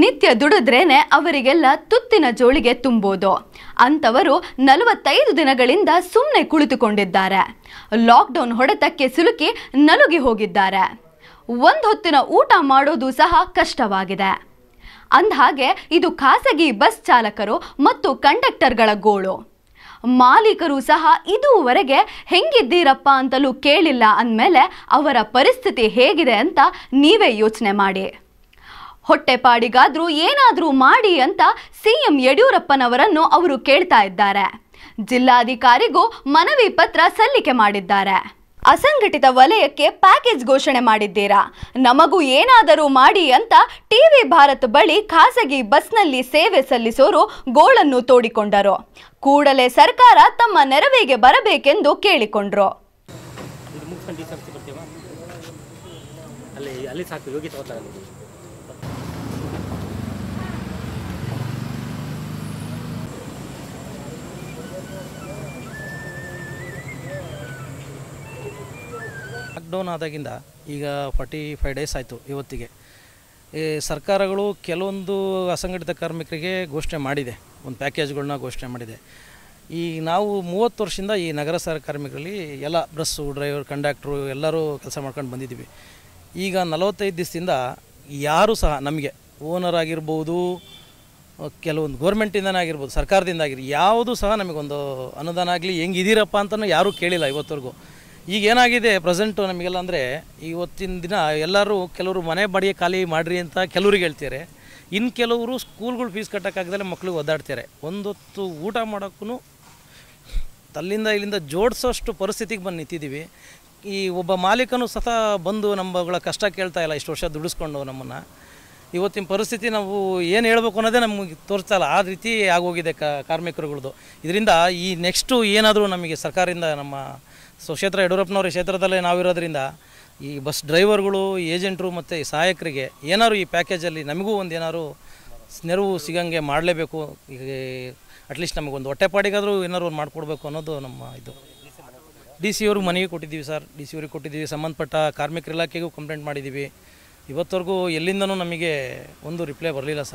ನಿತ್ಯ ದುಡಿದ್ರೇನೆ ಅವರಿಗೆಲ್ಲ ತುತ್ತಿನ ಜೋಳಿಗೆ ತುಂಬೋದು ಅಂಥವರು ನಲವತ್ತೈದು ದಿನಗಳಿಂದ ಸುಮ್ಮನೆ ಕುಳಿತುಕೊಂಡಿದ್ದಾರೆ ಲಾಕ್ಡೌನ್ ಹೊಡೆತಕ್ಕೆ ಸಿಲುಕಿ ನಲುಗಿ ಹೋಗಿದ್ದಾರೆ ಒಂದು ಹೊತ್ತಿನ ಊಟ ಮಾಡೋದು ಸಹ ಕಷ್ಟವಾಗಿದೆ ಅಂದಹಾಗೆ ಇದು ಖಾಸಗಿ ಬಸ್ ಚಾಲಕರು ಮತ್ತು ಕಂಡಕ್ಟರ್ಗಳ ಗೋಳು ಮಾಲೀಕರು ಸಹ ಇದುವರೆಗೆ ಹೆಂಗಿದ್ದೀರಪ್ಪ ಅಂತಲೂ ಕೇಳಿಲ್ಲ ಅಂದಮೇಲೆ ಅವರ ಪರಿಸ್ಥಿತಿ ಹೇಗಿದೆ ಅಂತ ನೀವೇ ಯೋಚನೆ ಮಾಡಿ ಹೊಟ್ಟೆಪಾಡಿಗಾದ್ರೂ ಏನಾದರೂ ಮಾಡಿ ಅಂತ ಸಿಎಂ ಯಡಿಯೂರಪ್ಪನವರನ್ನು ಅವರು ಕೇಳ್ತಾ ಇದ್ದಾರೆ ಜಿಲ್ಲಾಧಿಕಾರಿಗೂ ಮನವಿ ಪತ್ರ ಸಲ್ಲಿಕೆ ಮಾಡಿದ್ದಾರೆ ಅಸಂಘಟಿತ ವಲಯಕ್ಕೆ ಪ್ಯಾಕೇಜ್ ಘೋಷಣೆ ಮಾಡಿದ್ದೀರಾ ನಮಗೂ ಏನಾದರೂ ಮಾಡಿ ಅಂತ ಟಿವಿ ಭಾರತ್ ಬಳಿ ಖಾಸಗಿ ಬಸ್ನಲ್ಲಿ ಸೇವೆ ಸಲ್ಲಿಸೋರು ಗೋಳನ್ನು ತೋಡಿಕೊಂಡರು ಕೂಡಲೇ ಸರ್ಕಾರ ತಮ್ಮ ನೆರವಿಗೆ ಬರಬೇಕೆಂದು ಕೇಳಿಕೊಂಡ್ರು ಅಲ್ಲಿ ಲಾಕ್ಡೌನ್ ಆದಾಗಿಂದ ಈಗ ಫಾರ್ಟಿ ಫೈವ್ ಡೇಸ್ ಆಯಿತು ಇವತ್ತಿಗೆ ಈ ಸರ್ಕಾರಗಳು ಕೆಲವೊಂದು ಅಸಂಘಟಿತ ಕಾರ್ಮಿಕರಿಗೆ ಘೋಷಣೆ ಮಾಡಿದೆ ಒಂದು ಪ್ಯಾಕೇಜ್ಗಳನ್ನ ಘೋಷಣೆ ಮಾಡಿದೆ ಈ ನಾವು ಮೂವತ್ತು ವರ್ಷದಿಂದ ಈ ನಗರ ಸಾರ ಕಾರ್ಮಿಕರಲ್ಲಿ ಎಲ್ಲ ಬಸ್ಸು ಡ್ರೈವರ್ ಕಂಡಕ್ಟ್ರು ಎಲ್ಲರೂ ಕೆಲಸ ಮಾಡ್ಕೊಂಡು ಬಂದಿದ್ದೀವಿ ಈಗ ನಲವತ್ತೈದು ದಿವಸದಿಂದ ಯಾರು ಸಹ ನಮಗೆ ಓನರ್ ಆಗಿರ್ಬೋದು ಕೆಲವೊಂದು ಗೋರ್ಮೆಂಟಿಂದನೇ ಆಗಿರ್ಬೋದು ಸರ್ಕಾರದಿಂದ ಆಗಿರ್ಬೋದು ಯಾವುದು ಸಹ ನಮಗೊಂದು ಅನುದಾನ ಆಗಲಿ ಹೆಂಗಿದ್ದೀರಪ್ಪ ಅಂತಲೂ ಯಾರೂ ಕೇಳಿಲ್ಲ ಇವತ್ತವರೆಗೂ ಈಗ ಏನಾಗಿದೆ ಪ್ರೆಸೆಂಟು ನಮಗೆಲ್ಲ ಅಂದರೆ ಇವತ್ತಿನ ದಿನ ಎಲ್ಲರೂ ಕೆಲವರು ಮನೆ ಬಾಡಿಗೆ ಖಾಲಿ ಮಾಡಿರಿ ಅಂತ ಕೆಲವ್ರಿಗೆ ಹೇಳ್ತಾರೆ ಇನ್ನು ಕೆಲವರು ಸ್ಕೂಲ್ಗಳು ಫೀಸ್ ಕಟ್ಟೋಕ್ಕಾಗ್ದಲ್ಲೇ ಮಕ್ಳಿಗೆ ಒದ್ದಾಡ್ತಾರೆ ಒಂದೊತ್ತು ಊಟ ಮಾಡೋಕ್ಕೂ ಅಲ್ಲಿಂದ ಇಲ್ಲಿಂದ ಜೋಡಿಸೋಷ್ಟು ಪರಿಸ್ಥಿತಿಗೆ ಬಂದು ನಿಂತಿದ್ದೀವಿ ಈ ಒಬ್ಬ ಮಾಲೀಕನೂ ಸತ ಬಂದು ನಮ್ಮಗಳ ಕಷ್ಟ ಕೇಳ್ತಾ ಇಲ್ಲ ಇಷ್ಟು ವರ್ಷ ದುಡಿಸ್ಕೊಂಡು ನಮ್ಮನ್ನು ಇವತ್ತಿನ ಪರಿಸ್ಥಿತಿ ನಾವು ಏನು ಹೇಳಬೇಕು ಅನ್ನೋದೇ ನಮಗೆ ತೋರಿಸ್ತಾ ಇಲ್ಲ ಆ ರೀತಿ ಆಗೋಗಿದೆ ಕಾರ್ಮಿಕರುಗಳದ್ದು ಇದರಿಂದ ಈ ನೆಕ್ಸ್ಟು ಏನಾದರೂ ನಮಗೆ ಸರ್ಕಾರದಿಂದ ನಮ್ಮ ಸೊ ಕ್ಷೇತ್ರ ಯಡಿಯೂರಪ್ಪನವ್ರ ಕ್ಷೇತ್ರದಲ್ಲೇ ನಾವಿರೋದ್ರಿಂದ ಈ ಬಸ್ ಡ್ರೈವರ್ಗಳು ಏಜೆಂಟ್ರು ಮತ್ತು ಸಹಾಯಕರಿಗೆ ಏನಾರು ಈ ಪ್ಯಾಕೇಜಲ್ಲಿ ನಮಗೂ ಒಂದು ಏನಾರು ನೆರವು ಸಿಗಂಗೆ ಮಾಡಲೇಬೇಕು ಈಗ ಅಟ್ಲೀಸ್ಟ್ ನಮಗೊಂದು ಹೊಟ್ಟೆಪಾಡಿಗಾದರೂ ಒಂದು ಮಾಡಿಕೊಡ್ಬೇಕು ಅನ್ನೋದು ನಮ್ಮ ಇದು ಡಿ ಸಿ ಅವ್ರಿಗೆ ಮನೆಗೆ ಕೊಟ್ಟಿದ್ದೀವಿ ಸರ್ ಡಿ ಸಿ ಅವ್ರಿಗೆ ಕೊಟ್ಟಿದ್ದೀವಿ ಸಂಬಂಧಪಟ್ಟ ಕಾರ್ಮಿಕರ ಇಲಾಖೆಗೂ ಕಂಪ್ಲೇಂಟ್ ಮಾಡಿದ್ದೀವಿ ಇವತ್ತವರೆಗೂ ಎಲ್ಲಿಂದನೂ ನಮಗೆ ಒಂದು ರಿಪ್ಲೈ ಬರಲಿಲ್ಲ ಸರ್